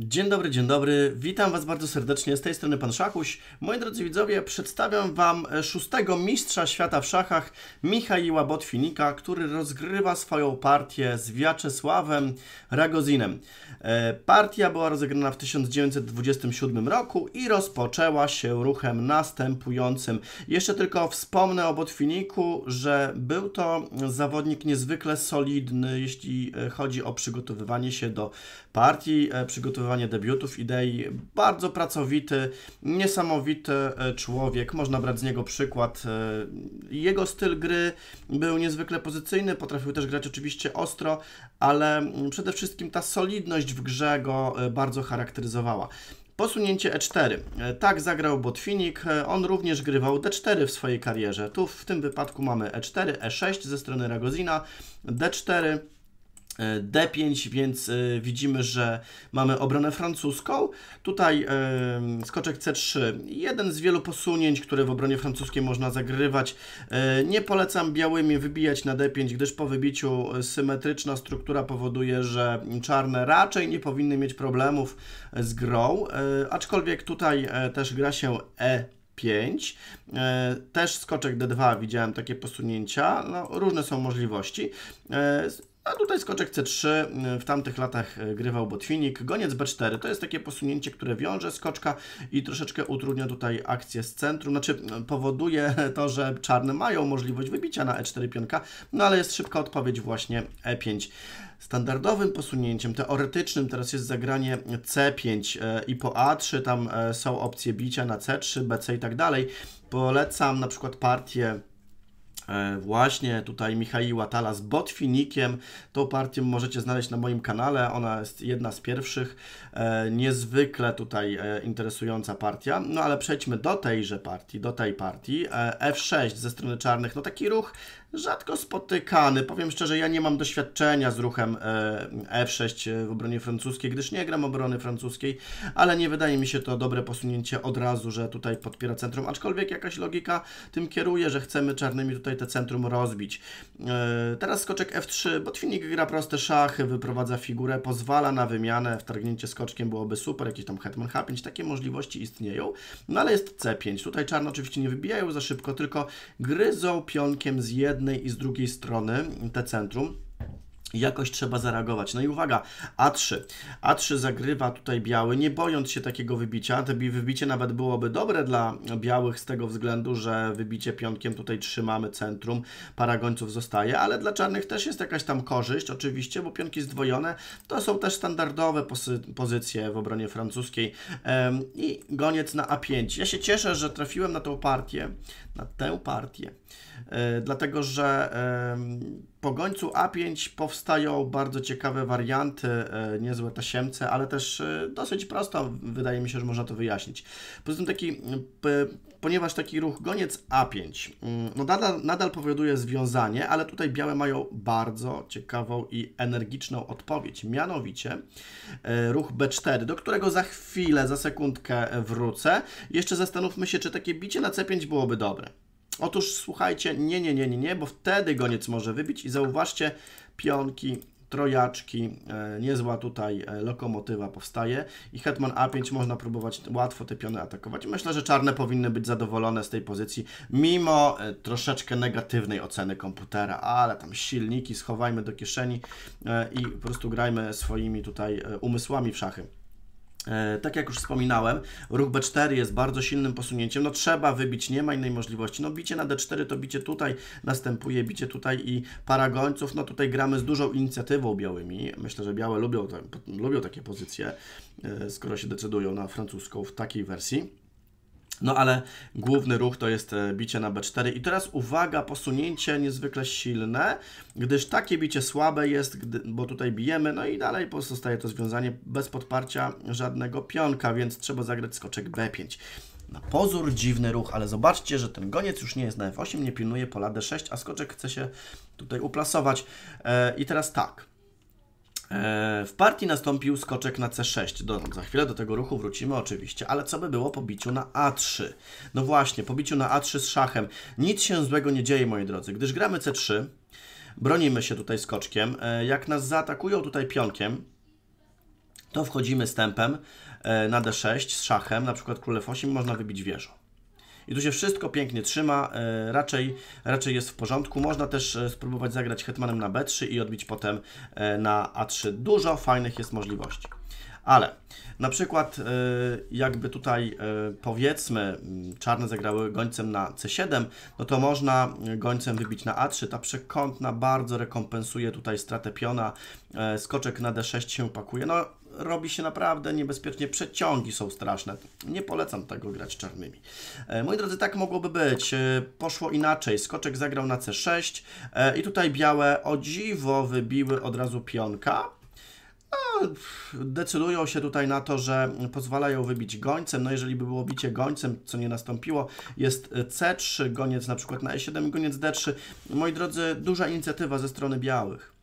Dzień dobry, dzień dobry. Witam Was bardzo serdecznie. Z tej strony Pan Szachuś. Moi drodzy widzowie, przedstawiam Wam e, szóstego mistrza świata w szachach, Michaiła Botwinika, który rozgrywa swoją partię z Wiaczesławem Ragozinem. E, partia była rozegrana w 1927 roku i rozpoczęła się ruchem następującym. Jeszcze tylko wspomnę o Botwiniku, że był to zawodnik niezwykle solidny, jeśli e, chodzi o przygotowywanie się do partii, przygotowywanie zdobywanie debiutów, idei. Bardzo pracowity, niesamowity e, człowiek, można brać z niego przykład. E, jego styl gry był niezwykle pozycyjny, potrafił też grać oczywiście ostro, ale mm, przede wszystkim ta solidność w grze go e, bardzo charakteryzowała. Posunięcie E4. Tak zagrał Botfinik. On również grywał D4 w swojej karierze. Tu w tym wypadku mamy E4, E6 ze strony Ragozina, D4, E, D5, więc e, widzimy, że mamy obronę francuską. Tutaj e, skoczek C3, jeden z wielu posunięć, które w obronie francuskiej można zagrywać. Nie polecam białymi wybijać na D5, gdyż po wybiciu symetryczna struktura powoduje, że czarne raczej nie powinny mieć problemów z grą, aczkolwiek tutaj też gra się E 5. Też skoczek D2 widziałem takie posunięcia. No, różne są możliwości. A tutaj skoczek C3, y, w tamtych latach y, grywał Botwinik. Goniec B4 to jest takie posunięcie, które wiąże skoczka i troszeczkę utrudnia tutaj akcję z centrum, znaczy y, powoduje to, że czarne mają możliwość wybicia na E4 pionka, no ale jest szybka odpowiedź właśnie E5. Standardowym posunięciem, teoretycznym teraz jest zagranie C5 i po A3 tam są opcje bicia na C3, BC i tak dalej. Polecam na przykład partię E, właśnie tutaj Michaiła Tala z Botwinikiem. Tą partię możecie znaleźć na moim kanale, ona jest jedna z pierwszych, e, niezwykle tutaj e, interesująca partia. No ale przejdźmy do tejże partii, do tej partii. F6 ze strony czarnych, no taki ruch rzadko spotykany. Powiem szczerze, ja nie mam doświadczenia z ruchem e, F6 e, w obronie francuskiej, gdyż nie gram obrony francuskiej, ale nie wydaje mi się to dobre posunięcie od razu, że tutaj podpiera centrum, aczkolwiek jakaś logika tym kieruje, że chcemy czarnymi tutaj te centrum rozbić. E, teraz skoczek F3, Botwinnik gra proste szachy, wyprowadza figurę, pozwala na wymianę, wtargnięcie skoczkiem byłoby super, jakiś tam hetman H5, takie możliwości istnieją, no ale jest C5, tutaj czarne oczywiście nie wybijają za szybko, tylko gryzą pionkiem z jednym jednej i z drugiej strony te centrum. Jakoś trzeba zareagować. No i uwaga, A3. A3 zagrywa tutaj biały, nie bojąc się takiego wybicia. To wybicie nawet byłoby dobre dla białych z tego względu, że wybicie pionkiem tutaj trzymamy centrum, para gońców zostaje, ale dla czarnych też jest jakaś tam korzyść oczywiście, bo pionki zdwojone to są też standardowe pozycje w obronie francuskiej. I goniec na A5. Ja się cieszę, że trafiłem na tą partię, na tę partię. E, dlatego, że po gońcu A5 powstają bardzo ciekawe warianty, e, niezłe tasiemce, ale też e, dosyć prosto wydaje mi się, że można to wyjaśnić. Poza tym taki ponieważ taki ruch goniec A5 mm, no nadal, nadal powoduje związanie, ale tutaj białe mają bardzo ciekawą i energiczną odpowiedź, mianowicie e, ruch B4, do którego za chwilę, za sekundkę wrócę. Jeszcze zastanówmy się, czy takie bicie na C5 byłoby dobre. Otóż słuchajcie, nie, nie, nie, nie, nie, bo wtedy goniec może wybić i zauważcie, pionki trojaczki, e, niezła tutaj e, lokomotywa powstaje i Hetman A5 można próbować łatwo te piony atakować. Myślę, że czarne powinny być zadowolone z tej pozycji, mimo e, troszeczkę negatywnej oceny komputera, ale tam silniki schowajmy do kieszeni i po prostu grajmy swoimi tutaj umysłami w szachy. E, tak jak już wspominałem, ruch b4 jest bardzo silnym posunięciem. No trzeba wybić, nie ma innej możliwości. No bicie na d4 to bicie tutaj następuje, bicie tutaj i para gońców. No tutaj gramy z dużą inicjatywą białymi. Myślę, że białe lubią, te, lubią takie pozycje, e, skoro się decydują na francuską w takiej wersji. No ale główny ruch to jest e, bicie na B4 i teraz uwaga, posunięcie niezwykle silne, gdyż takie bicie słabe jest, gdy, bo tutaj bijemy, no i dalej pozostaje to związanie bez podparcia żadnego pionka, więc trzeba zagrać skoczek B5. Na pozór dziwny ruch, ale zobaczcie, że ten goniec już nie jest na F8, nie pilnuje pola D6, a skoczek chce się tutaj uplasować. E, I teraz tak, E, w partii nastąpił skoczek na C6. Do, za chwilę do tego ruchu wrócimy oczywiście, ale co by było po biciu na A3? No właśnie, po biciu na A3 z szachem. Nic się złego nie dzieje, moi drodzy. Gdyż gramy C3, bronimy się tutaj skoczkiem. E, jak nas zaatakują tutaj pionkiem, to wchodzimy z tempem e, na D6 z szachem, na przykład król F8 można wybić wieżą i tu się wszystko pięknie trzyma, e, raczej, raczej jest w porządku. Można też e, spróbować zagrać hetmanem na b3 i odbić potem e, na a3. Dużo fajnych jest możliwości. Ale na przykład jakby tutaj powiedzmy mm, czarne zagrały gońcem na C7, no to można gońcem wybić na A3. Ta przekątna bardzo rekompensuje tutaj stratę piona. Skoczek na D6 się pakuje. No robi się naprawdę niebezpiecznie, przeciągi są straszne. Nie polecam tego grać czarnymi. E, moi drodzy, tak mogłoby być. E, poszło inaczej. Skoczek zagrał na C6 e, i tutaj białe o dziwo wybiły od razu pionka. No, decydują się tutaj na to, że pozwalają wybić gońcem. No jeżeli by było bicie gońcem, co nie nastąpiło, jest C3, goniec na przykład na E7, goniec D3. Moi drodzy, duża inicjatywa ze strony białych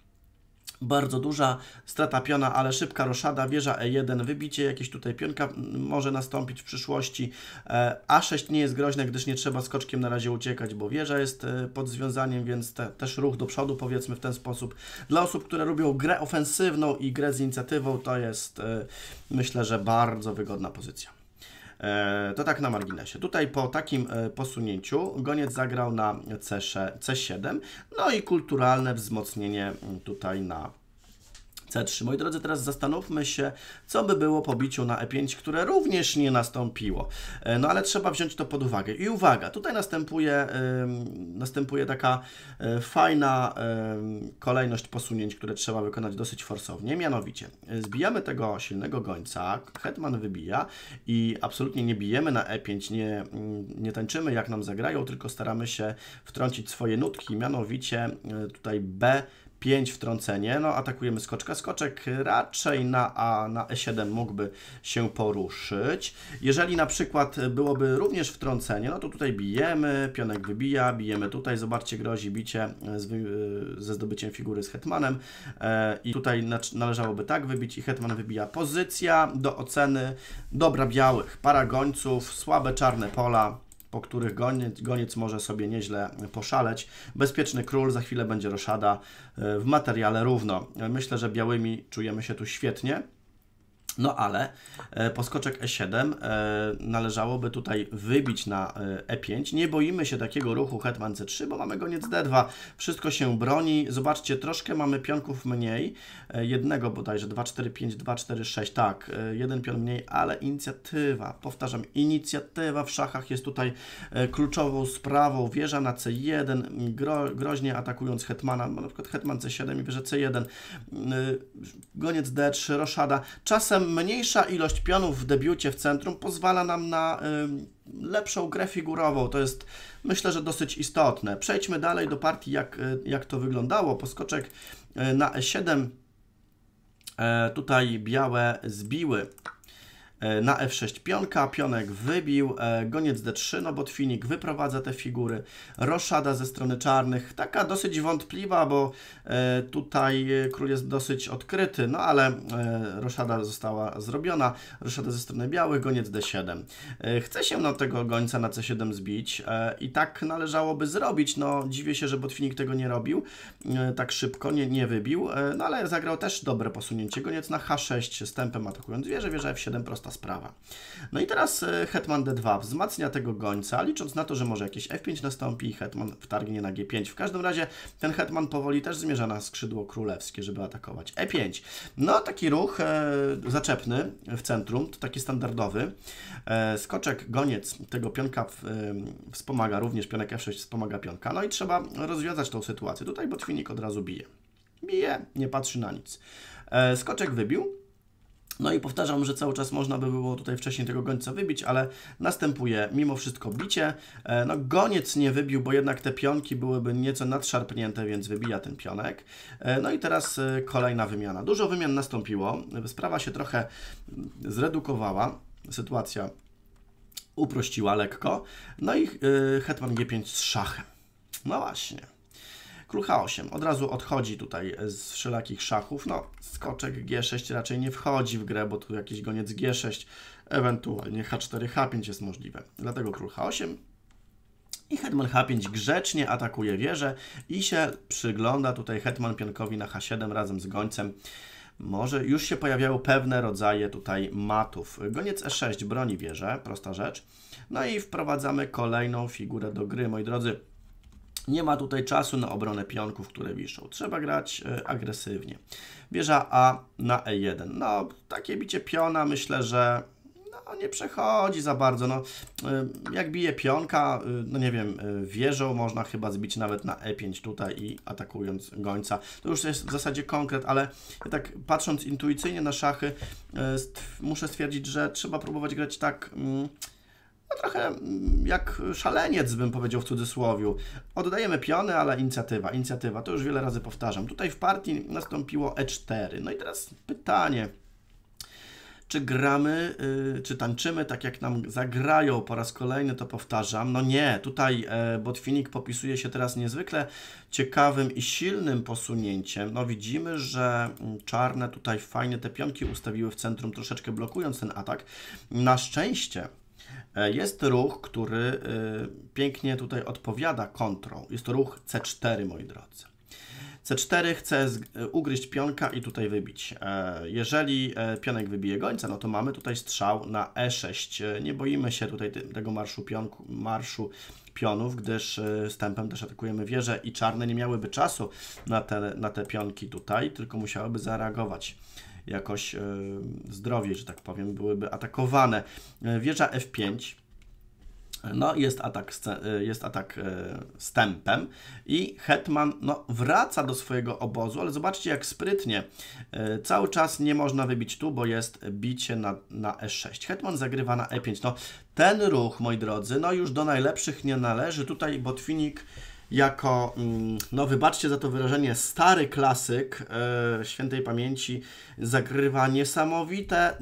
bardzo duża strata piona, ale szybka roszada, wieża E1, wybicie jakieś tutaj pionka może nastąpić w przyszłości. E, A6 nie jest groźne, gdyż nie trzeba skoczkiem na razie uciekać, bo wieża jest e, pod związaniem, więc te, też ruch do przodu powiedzmy w ten sposób. Dla osób, które lubią grę ofensywną i grę z inicjatywą, to jest e, myślę, że bardzo wygodna pozycja. E, to tak na marginesie. Tutaj po takim e, posunięciu goniec zagrał na C6, C7, no i kulturalne wzmocnienie mm, tutaj na C3. Moi drodzy, teraz zastanówmy się, co by było po biciu na E5, które również nie nastąpiło. E, no ale trzeba wziąć to pod uwagę. I uwaga, tutaj następuje, następuje taka e, fajna kolejność posunięć, które trzeba wykonać dosyć forsownie. Mianowicie, e, zbijamy tego silnego gońca, hetman wybija i absolutnie nie bijemy na E5, nie, mm, nie tańczymy jak nam zagrają, tylko staramy się wtrącić swoje nutki, mianowicie tutaj B 5 wtrącenie, no atakujemy skoczka. Skoczek raczej na, A, na E7 mógłby się poruszyć. Jeżeli na przykład byłoby również wtrącenie, no to tutaj bijemy, pionek wybija, bijemy tutaj, zobaczcie, grozi bicie z, ze zdobyciem figury z hetmanem e, i tutaj należałoby tak wybić i hetman wybija. Pozycja do oceny dobra białych, para gońców, słabe czarne pola, po których goniec, goniec może sobie nieźle poszaleć. Bezpieczny król, za chwilę będzie roszada e, w materiale równo. E, myślę, że białymi czujemy się tu świetnie. No ale e, poskoczek E7 e, należałoby tutaj wybić na E5. E Nie boimy się takiego ruchu hetman C3, bo mamy goniec D2. Wszystko się broni. Zobaczcie, troszkę mamy pionków mniej. Jednego bodajże, 2, 4, 5, 2, 4, 6. Tak, jeden pion mniej, ale inicjatywa. Powtarzam, inicjatywa w szachach jest tutaj kluczową sprawą. Wieża na C1, gro, groźnie atakując hetmana, na przykład hetman C7 i wieża C1. Goniec D3, roszada. Czasem mniejsza ilość pionów w debiucie w centrum pozwala nam na y, lepszą grę figurową. To jest myślę, że dosyć istotne. Przejdźmy dalej do partii, jak, y, jak to wyglądało. Poskoczek y, na E7 e, tutaj białe zbiły E, na f6 pionka, pionek wybił, e, goniec d3, no bo Twinik wyprowadza te figury, roszada ze strony czarnych, taka dosyć wątpliwa, bo e, tutaj król jest dosyć odkryty, no ale roszada została zrobiona, roszada ze strony białych, goniec d7. Chce się na no, tego gońca na c7 zbić i tak należałoby zrobić, no dziwię się, że Botwinnik tego nie robił, tak szybko nie, nie wybił, no ale zagrał też dobre posunięcie, goniec na h6 z tempem atakując wieżę, wieża f7 prosta sprawa. No i teraz e, hetman d2 wzmacnia tego gońca, licząc na to, że może jakieś f5 nastąpi i hetman wtargnie na g5. W każdym razie ten hetman powoli też zmierza na skrzydło królewskie, żeby atakować. e5. No taki ruch e, zaczepny w centrum, to taki standardowy. E, skoczek, goniec tego pionka w, e, wspomaga, również pionek f6 wspomaga pionka. No i trzeba rozwiązać tą sytuację. Tutaj botwinnik od razu bije. Bije, nie patrzy na nic. E, skoczek wybił, no i powtarzam, że cały czas można by było tutaj wcześniej tego gońca wybić, ale następuje mimo wszystko bicie. E, no goniec nie wybił, bo jednak te pionki byłyby nieco nadszarpnięte, więc wybija ten pionek. E, no i teraz e, kolejna wymiana. Dużo wymian nastąpiło, sprawa się trochę zredukowała, sytuacja uprościła lekko. No i Hetman G5 z szachem. No właśnie. Król H8 od razu odchodzi tutaj e, z wszelakich szachów. No, skoczek G6 raczej nie wchodzi w grę, bo tu jakiś goniec G6, ewentualnie H4, H5 jest możliwe. Dlatego król H8 i Hetman H5 grzecznie atakuje wieżę i się przygląda tutaj Hetman pionkowi na H7 razem z gońcem. Może już się pojawiają pewne rodzaje tutaj matów. Goniec E6 broni wieżę, prosta rzecz. No i wprowadzamy kolejną figurę do gry, moi drodzy. Nie ma tutaj czasu na obronę pionków, które wiszą. Trzeba grać e, agresywnie. Wieża A na E1. No, takie bicie piona myślę, że no, nie przechodzi za bardzo. No, e, jak bije pionka, e, no nie wiem, wieżą można chyba zbić nawet na E5 tutaj i atakując gońca. To już jest w zasadzie konkret, ale ja tak patrząc intuicyjnie na szachy, muszę stwierdzić, że trzeba próbować grać tak... Mm, no, trochę mm, jak szaleniec, bym powiedział w cudzysłowiu. Oddajemy piony, ale inicjatywa, inicjatywa, to już wiele razy powtarzam. Tutaj w partii nastąpiło E4. No i teraz pytanie, czy gramy, y, czy tańczymy tak jak nam zagrają, po raz kolejny to powtarzam. No nie, tutaj e, Botwinik popisuje się teraz niezwykle ciekawym i silnym posunięciem. No widzimy, że mm, czarne tutaj fajnie te pionki ustawiły w centrum, troszeczkę blokując ten atak. Na szczęście E, jest ruch, który e, pięknie tutaj odpowiada kontrą. Jest to ruch C4, moi drodzy. C4 chce e, ugryźć pionka i tutaj wybić. Jeżeli pionek wybije gońca, no to mamy tutaj strzał na E6. Nie boimy się tutaj tego marszu, pionku, marszu pionów, gdyż wstępem też atakujemy wieżę i czarne nie miałyby czasu na te, na te pionki tutaj, tylko musiałyby zareagować jakoś e, zdrowie, że tak powiem, byłyby atakowane. E, Wieża F5 no, jest atak, e, jest atak stępem i Hetman no, wraca do swojego obozu, ale zobaczcie jak sprytnie. Cały czas nie można wybić tu, bo jest bicie na, na E6. Hetman zagrywa na E5. No, ten ruch, moi drodzy, no już do najlepszych nie należy. Tutaj Botwinik jako, mm, no wybaczcie za to wyrażenie, stary klasyk e, świętej pamięci zagrywa niesamowite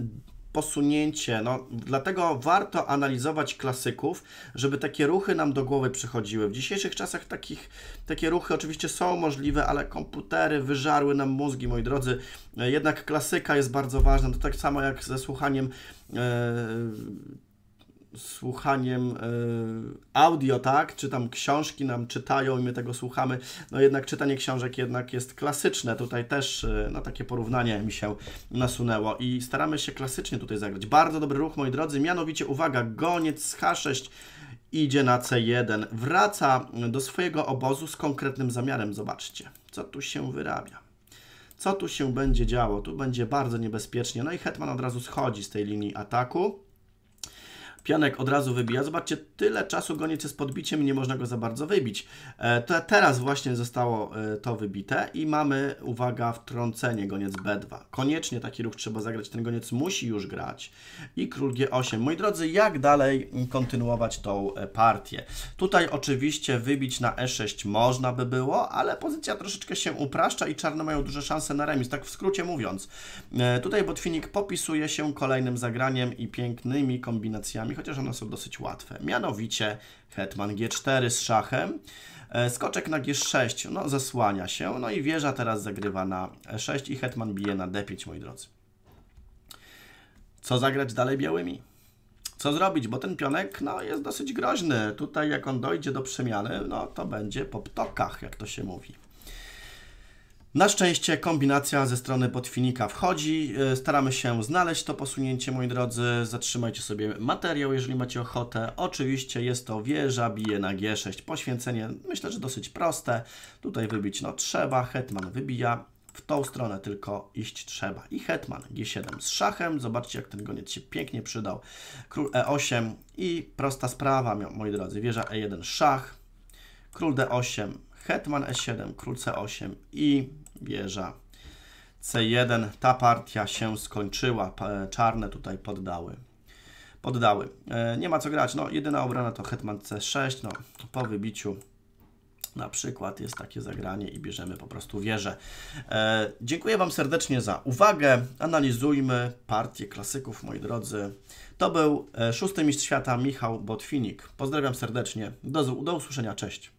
posunięcie. No, dlatego warto analizować klasyków, żeby takie ruchy nam do głowy przychodziły. W dzisiejszych czasach takich, takie ruchy oczywiście są możliwe, ale komputery wyżarły nam mózgi, moi drodzy. E, jednak klasyka jest bardzo ważna. To tak samo jak ze słuchaniem e, słuchaniem e, audio, tak? Czy tam książki nam czytają i my tego słuchamy. No jednak czytanie książek jednak jest klasyczne. Tutaj też e, no, takie porównanie mi się nasunęło i staramy się klasycznie tutaj zagrać. Bardzo dobry ruch, moi drodzy. Mianowicie, uwaga, goniec z H6 idzie na C1. Wraca do swojego obozu z konkretnym zamiarem. Zobaczcie, co tu się wyrabia. Co tu się będzie działo? Tu będzie bardzo niebezpiecznie. No i Hetman od razu schodzi z tej linii ataku. Pionek od razu wybija. Zobaczcie, tyle czasu gonicie z podbiciem nie można go za bardzo wybić. E, to teraz właśnie zostało e, to wybite i mamy, uwaga, wtrącenie goniec B2. Koniecznie taki ruch trzeba zagrać, ten goniec musi już grać. I król G8. Moi drodzy, jak dalej kontynuować tą e, partię? Tutaj oczywiście wybić na E6 można by było, ale pozycja troszeczkę się upraszcza i czarne mają duże szanse na remis, tak w skrócie mówiąc. Tutaj Botwinik popisuje się kolejnym zagraniem i pięknymi kombinacjami chociaż one są dosyć łatwe. Mianowicie hetman g4 z szachem, e, skoczek na g6, no zasłania się, no i wieża teraz zagrywa na e6 i hetman bije na d5, moi drodzy. Co zagrać dalej białymi? Co zrobić? Bo ten pionek no, jest dosyć groźny. Tutaj jak on dojdzie do przemiany, no to będzie po ptokach, jak to się mówi. Na szczęście kombinacja ze strony botwinika wchodzi. E, staramy się znaleźć to posunięcie, moi drodzy. Zatrzymajcie sobie materiał, jeżeli macie ochotę. Oczywiście jest to wieża, bije na G6. Poświęcenie myślę, że dosyć proste. Tutaj wybić no trzeba, hetman wybija. W tą stronę tylko iść trzeba. I hetman G7 z szachem. Zobaczcie, jak ten goniec się pięknie przydał. Król E8 i prosta sprawa, moi drodzy. Wieża E1, szach. Król D8, hetman E7, król C8 i bierza. C1, ta partia się skończyła, czarne tutaj poddały. Poddały. E, nie ma co grać, no jedyna obrana to hetman C6, no po wybiciu na przykład jest takie zagranie i bierzemy po prostu wieżę. E, dziękuję Wam serdecznie za uwagę. Analizujmy partię klasyków, moi drodzy. To był e, szósty mistrz świata Michał Botwinik. Pozdrawiam serdecznie. Do, do usłyszenia. Cześć.